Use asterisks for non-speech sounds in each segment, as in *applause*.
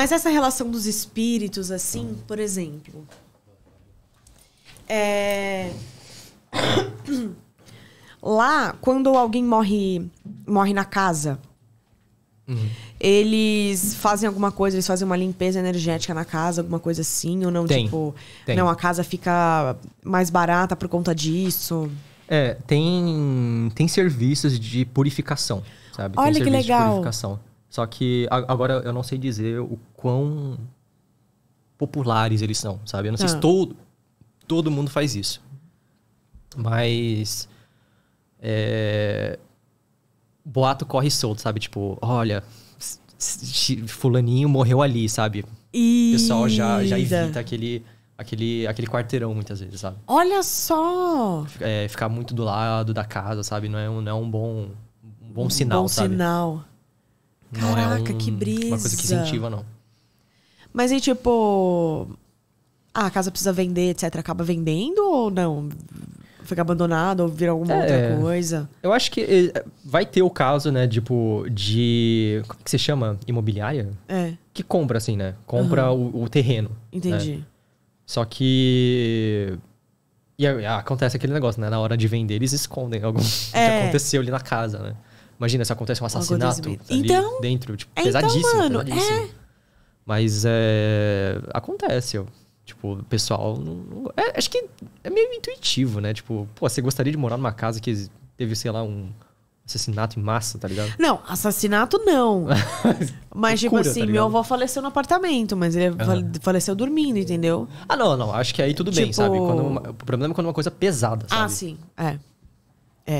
Mas essa relação dos espíritos, assim, por exemplo. É... *coughs* Lá, quando alguém morre, morre na casa, uhum. eles fazem alguma coisa, eles fazem uma limpeza energética na casa, alguma coisa assim, ou não, tem, tipo, tem. não, a casa fica mais barata por conta disso. É, tem, tem serviços de purificação, sabe? Olha tem que legal. De purificação. Só que agora eu não sei dizer o quão populares eles são, sabe? Eu não sei ah. se todo, todo mundo faz isso. Mas. É, boato corre solto, sabe? Tipo, olha, Fulaninho morreu ali, sabe? E... O pessoal já, já evita aquele aquele, aquele quarteirão muitas vezes, sabe? Olha só! É, ficar muito do lado da casa, sabe? Não é um, não é um bom, um bom um sinal, bom sabe? sinal. Caraca, não é um, que brisa. uma coisa que incentiva, não. Mas e tipo. Ah, a casa precisa vender, etc. Acaba vendendo ou não? Fica abandonado ou vira alguma é, outra coisa? Eu acho que eh, vai ter o caso, né? Tipo, de. Como é que se chama? Imobiliária? É. Que compra, assim, né? Compra uhum. o, o, terreno. Né? Entendi. Né? Só que. E ah, acontece aquele negócio, né? Na hora de vender, eles escondem algo é. *laughs* que aconteceu ali na casa, né? Imagina se acontece um assassinato então, dentro, tipo, então, pesadíssimo, mano, pesadíssimo. É... Mas é, acontece, ó. Tipo, o pessoal não, não é, acho que é meio intuitivo, né? Tipo, pô, você gostaria de morar numa casa que teve, sei lá, um assassinato em massa, tá ligado? Não, assassinato não. *laughs* mas, tipo tá assim, tá meu avô faleceu no apartamento, mas ele uhum. faleceu dormindo, entendeu? Ah, não, não. Acho que aí tudo tipo... bem, sabe? Tipo uma, o problema é quando é uma coisa pesada, ah, sabe? Ah, sim. É.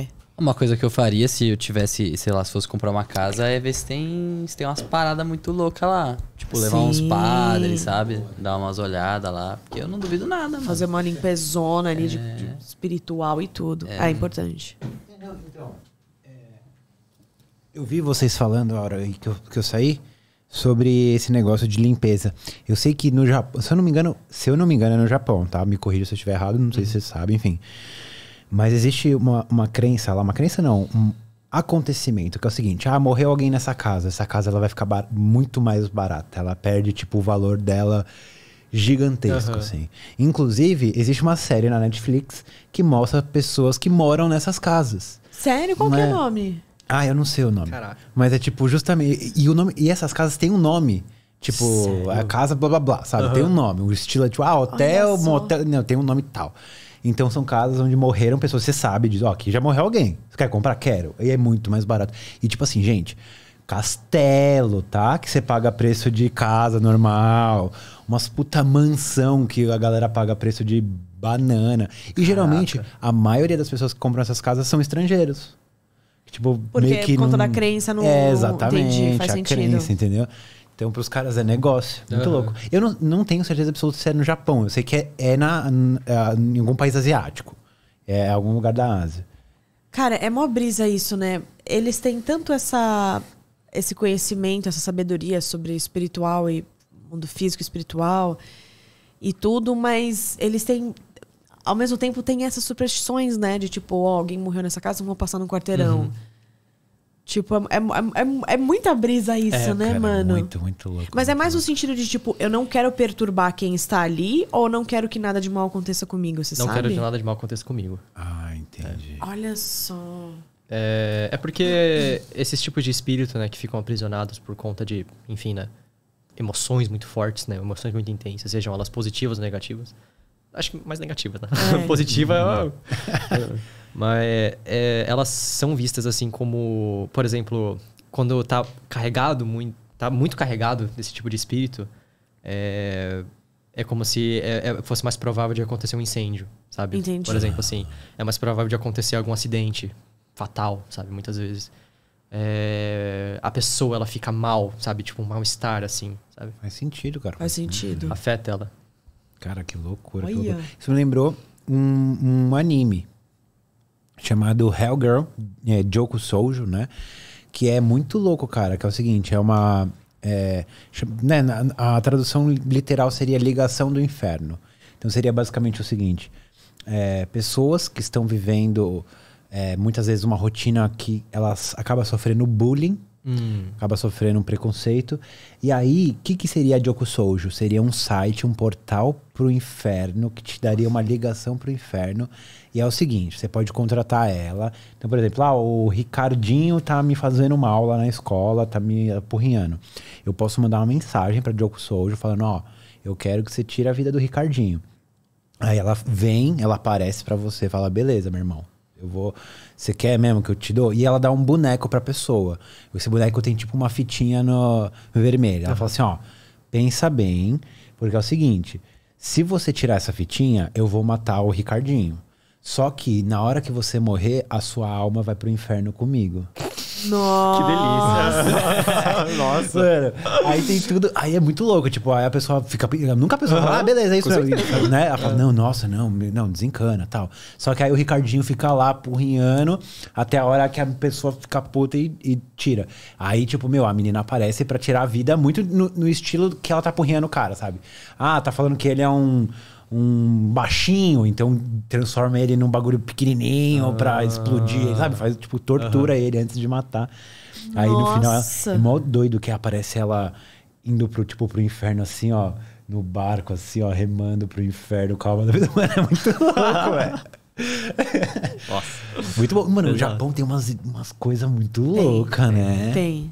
É. Uma coisa que eu faria se eu tivesse, sei lá, se fosse comprar uma casa é ver se tem, se tem umas paradas muito loucas lá. Tipo, levar Sim. uns padres, sabe? Dar umas olhadas lá. Porque eu não duvido nada, mano. Fazer uma limpezona ali é... de, de é. espiritual e tudo. É, ah, é importante. Então, é... eu vi vocês falando a hora que eu, que eu saí sobre esse negócio de limpeza. Eu sei que no Japão, se eu não me engano, se eu não me engano, é no Japão, tá? Me corrija se eu estiver errado, não sei uhum. se você sabe, enfim. Mas existe uma, uma crença lá, uma crença não, um acontecimento, que é o seguinte: ah, morreu alguém nessa casa, essa casa ela vai ficar muito mais barata, ela perde tipo o valor dela gigantesco, uhum. assim. Inclusive, existe uma série na Netflix que mostra pessoas que moram nessas casas. Sério? Qual é o é? nome? Ah, eu não sei o nome. Caraca. Mas é tipo, justamente. E, o nome, e essas casas têm um nome. Tipo, Sério? a casa, blá blá blá, sabe? Uhum. Tem um nome. O estilo é tipo, ah, hotel, motel. Não, tem um nome tal. Então são casas onde morreram pessoas, você sabe, diz, ó, oh, aqui já morreu alguém. Você quer comprar? Quero. E é muito mais barato. E tipo assim, gente, castelo, tá? Que você paga preço de casa normal. Umas puta mansão que a galera paga preço de banana. E Caraca. geralmente, a maioria das pessoas que compram essas casas são estrangeiros. Tipo, Porque meio que por conta num... da crença no... É, exatamente. Entendi, faz a sentido. crença, entendeu? Então, para os caras é negócio. Muito uhum. louco. Eu não, não tenho certeza absoluta se é no Japão. Eu sei que é, é na, é, em algum país asiático. É algum lugar da Ásia. Cara, é mó brisa isso, né? Eles têm tanto essa, esse conhecimento, essa sabedoria sobre espiritual e mundo físico espiritual e tudo, mas eles têm. Ao mesmo tempo, tem essas superstições, né? De tipo, ó, alguém morreu nessa casa, vamos passar no quarteirão. Uhum. Tipo, é, é, é, é muita brisa isso, é, né, cara, mano? Muito, muito louco. Mas é mais louco. no sentido de, tipo, eu não quero perturbar quem está ali ou não quero que nada de mal aconteça comigo, você não sabe? Não quero que nada de mal aconteça comigo. Ah, entendi. É. Olha só. É, é porque *clears throat* esses tipos de espírito, né, que ficam aprisionados por conta de, enfim, né, emoções muito fortes, né, emoções muito intensas, sejam elas positivas ou negativas, Acho que mais negativa, tá? É. *laughs* Positiva. Uhum. *laughs* Mas é, é, elas são vistas assim como, por exemplo, quando tá carregado muito, tá muito carregado desse tipo de espírito, é, é como se é, é, fosse mais provável de acontecer um incêndio, sabe? Entendi. Por exemplo, assim, é mais provável de acontecer algum acidente fatal, sabe? Muitas vezes. É, a pessoa ela fica mal, sabe? Tipo, um mal-estar, assim, sabe? Faz sentido, cara. Faz sentido. Afeta ela. Cara, que loucura. Que loucura. Isso me lembrou um, um anime chamado Hellgirl, é, Joko Soujo, né? Que é muito louco, cara. Que é o seguinte, é uma... É, né, a tradução literal seria ligação do inferno. Então seria basicamente o seguinte: é, pessoas que estão vivendo é, muitas vezes uma rotina que elas acabam sofrendo bullying Hum. Acaba sofrendo um preconceito. E aí, o que, que seria a Jokusoujo? Seria um site, um portal pro inferno, que te daria uma ligação pro inferno. E é o seguinte, você pode contratar ela. Então, por exemplo, ah, o Ricardinho tá me fazendo uma aula na escola, tá me apurrinhando. Eu posso mandar uma mensagem pra Jokusoujo falando, ó, eu quero que você tire a vida do Ricardinho. Aí ela vem, ela aparece para você e fala, beleza, meu irmão, eu vou. Você quer mesmo que eu te dou? E ela dá um boneco pra pessoa. Esse boneco tem tipo uma fitinha no, vermelho. Ela uhum. fala assim: ó, pensa bem, porque é o seguinte: se você tirar essa fitinha, eu vou matar o Ricardinho. Só que na hora que você morrer, a sua alma vai pro inferno comigo. Nossa. Que delícia. Nossa. *laughs* Mano, aí tem tudo. Aí é muito louco. Tipo, aí a pessoa fica. Nunca a pessoa uhum. fala, ah, beleza, é isso mesmo. Né? Ela fala, é. não, nossa, não, não, desencana tal. Só que aí o Ricardinho fica lá porrinhando até a hora que a pessoa fica puta e, e tira. Aí, tipo, meu, a menina aparece pra tirar a vida muito no, no estilo que ela tá porrinhando o cara, sabe? Ah, tá falando que ele é um um baixinho, então transforma ele num bagulho pequenininho ah, pra explodir, sabe? Faz, tipo, tortura ele antes de matar. Nossa. Aí no final, é mó doido que aparece ela indo pro, tipo, pro inferno assim, ó, no barco, assim, ó, remando pro inferno, calma. *laughs* Mano, é muito louco, velho. Nossa. Muito bom. Mano, Exato. o Japão tem umas, umas coisas muito loucas, né? Tem.